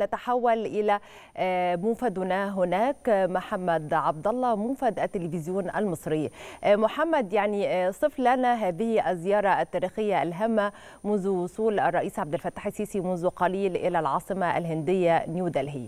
نتحول الى آه، منفذنا هناك آه، محمد عبد الله منفذ التلفزيون المصري آه، محمد يعني صف لنا هذه الزياره التاريخيه الهامه منذ وصول الرئيس عبد الفتاح السيسي منذ قليل الى العاصمه الهنديه نيودلهي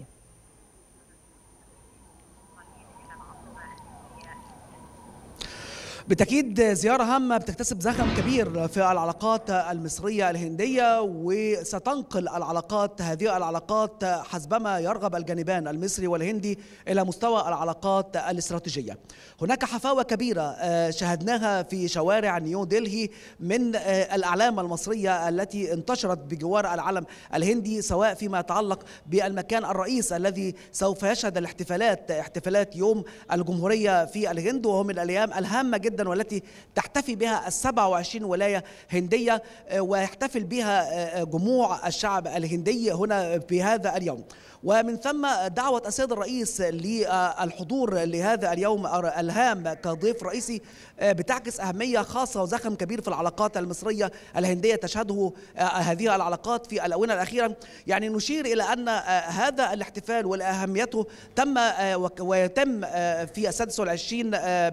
بالتأكيد زيارة هامة بتكتسب زخم كبير في العلاقات المصرية الهندية وستنقل العلاقات هذه العلاقات حسبما يرغب الجانبان المصري والهندي إلى مستوى العلاقات الاستراتيجية هناك حفاوة كبيرة آه، شهدناها في شوارع نيو دلهي من آه، الأعلام المصرية التي انتشرت بجوار العلم الهندي سواء فيما يتعلق بالمكان الرئيس الذي سوف يشهد الاحتفالات احتفالات يوم الجمهورية في الهند وهو من الأيام الهامة جدا جدا والتي تحتفي بها ال 27 ولاية هندية آه، ويحتفل بها آه، آه، جموع الشعب الهندي هنا في هذا اليوم ومن ثم دعوة السيد الرئيس للحضور لهذا اليوم الهام كضيف رئيسي بتعكس أهمية خاصة وزخم كبير في العلاقات المصرية الهندية تشهده هذه العلاقات في الأونة الأخيرة يعني نشير إلى أن هذا الاحتفال ولأهميته تم ويتم في السادس والعشرين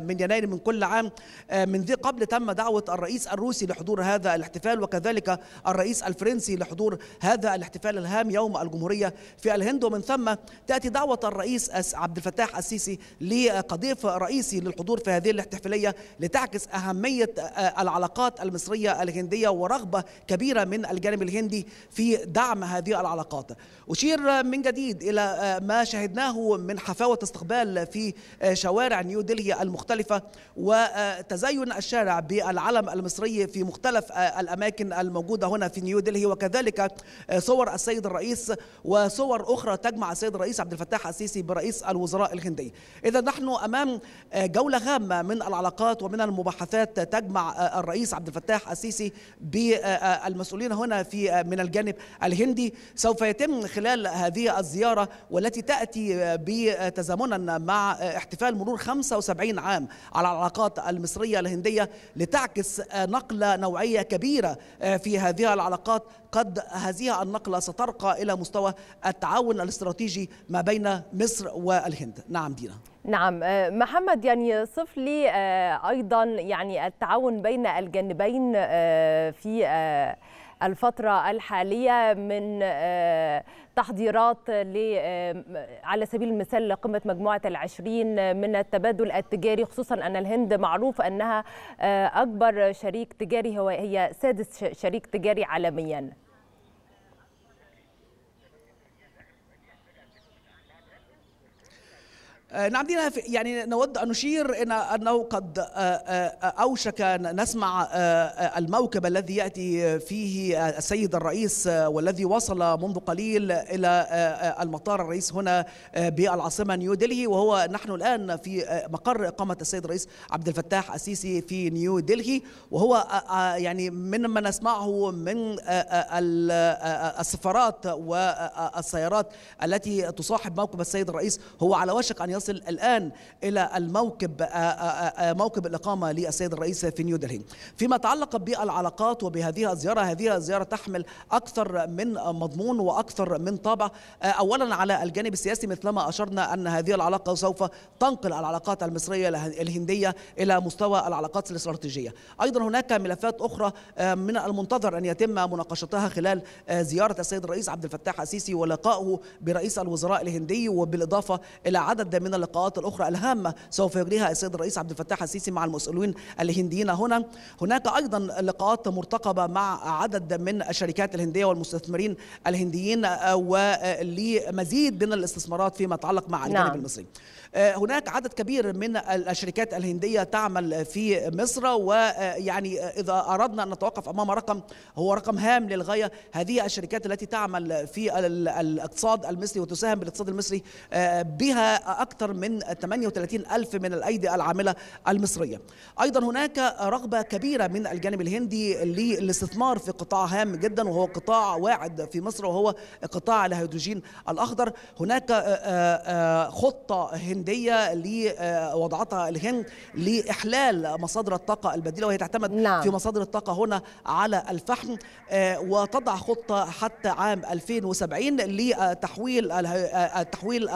من يناير من كل عام من ذي قبل تم دعوة الرئيس الروسي لحضور هذا الاحتفال وكذلك الرئيس الفرنسي لحضور هذا الاحتفال الهام يوم الجمهورية في الهند الهند ومن ثم تأتي دعوة الرئيس عبد الفتاح السيسي لقضيف رئيسي للحضور في هذه الاحتفالية لتعكس أهمية آه، العلاقات المصرية الهندية ورغبة كبيرة من الجانب الهندي في دعم هذه العلاقات أشير من جديد إلى آه، ما شهدناه من حفاوة استقبال في آه، شوارع نيو دلهي المختلفة وتزين الشارع بالعلم المصري في مختلف الأماكن الموجودة هنا في نيو دلهي وكذلك صور السيد الرئيس وصور أخرى مرة تجمع السيد الرئيس عبد الفتاح السيسي برئيس الوزراء الهندي إذا نحن أمام آه، جولة هامة من العلاقات ومن المباحثات تجمع آه، الرئيس عبد الفتاح السيسي بالمسؤولين آه، هنا في من الجانب الهندي سوف يتم خلال هذه الزيارة والتي تأتي بتزامنا مع احتفال مرور 75 عام على العلاقات المصرية الهندية لتعكس نقلة نوعية كبيرة في هذه العلاقات قد هذه النقلة سترقى إلى مستوى التعاون الاستراتيجي ما بين مصر والهند نعم دينا نعم آه، محمد يعني صف لي آه، أيضا يعني التعاون بين الجانبين آه، في الفترة الحالية من آه، تحضيرات آه، على سبيل المثال لقمة مجموعة العشرين من التبادل التجاري خصوصا أن الهند معروف أنها آه، أكبر شريك تجاري هو هي سادس شريك تجاري عالمياً آه، نعم دينا يعني نود أن نشير إن أنه قد آه، آه، أوشك نسمع الموكب الذي يأتي فيه السيد الرئيس والذي وصل منذ قليل إلى المطار الرئيس هنا بالعاصمة نيودلهي وهو نحن الآن في مقر إقامة السيد الرئيس عبد الفتاح السيسي في نيودلهي وهو يعني من ما نسمعه من السفارات والسيارات التي تصاحب موكب السيد الرئيس هو على وشك أن يصل الآن إلى الموكب موكب الإقامة للسيد الرئيس في نيودلهي فيما يتعلق بالعلاقات وبهذه الزيارة هذه الزيارة تحمل أكثر من مضمون وأكثر من طابع أولا على الجانب السياسي مثلما أشرنا أن هذه العلاقة سوف تنقل العلاقات المصرية الهندية إلى مستوى العلاقات الاستراتيجية أيضا هناك ملفات أخرى من المنتظر أن يتم مناقشتها خلال زيارة السيد الرئيس عبد الفتاح السيسي ولقائه برئيس الوزراء الهندي وبالإضافة إلى عدد من من اللقاءات الاخرى الهامه سوف يجريها السيد الرئيس عبد الفتاح السيسي مع المسؤولين الهنديين هنا هناك ايضا لقاءات مرتقبه مع عدد من الشركات الهنديه والمستثمرين الهنديين آه، ولمزيد من الاستثمارات فيما يتعلق مع الجانب نعم. المصري آه، هناك عدد كبير من الشركات الهنديه تعمل في مصر ويعني آه، اذا اردنا ان نتوقف امام رقم هو رقم هام للغايه هذه الشركات التي تعمل في الاقتصاد المصري وتساهم بالاقتصاد المصري بها اكثر أكثر من 38 ألف من الأيدي العاملة المصرية أيضا هناك رغبة كبيرة من الجانب الهندي للاستثمار في قطاع هام جدا وهو قطاع واعد في مصر وهو قطاع الهيدروجين الأخضر هناك آه، آه، آه، خطة هندية وضعتها الهند لإحلال مصادر الطاقة البديلة وهي تعتمد نعم. في مصادر الطاقة هنا على الفحم وتضع خطة حتى عام 2070 لتحويل التحويل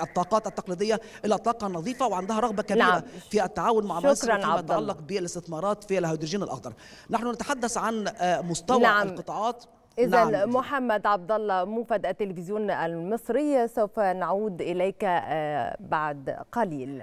الطاقات التقليديه الى طاقه نظيفه وعندها رغبه كبيره نعم. في التعاون مع مصر فيما يتعلق بالاستثمارات في الهيدروجين الاخضر نحن نتحدث عن آه، مستوى نعم. القطاعات إذا نعم. محمد عبد الله موفد التلفزيون المصري سوف نعود إليك آه، بعد قليل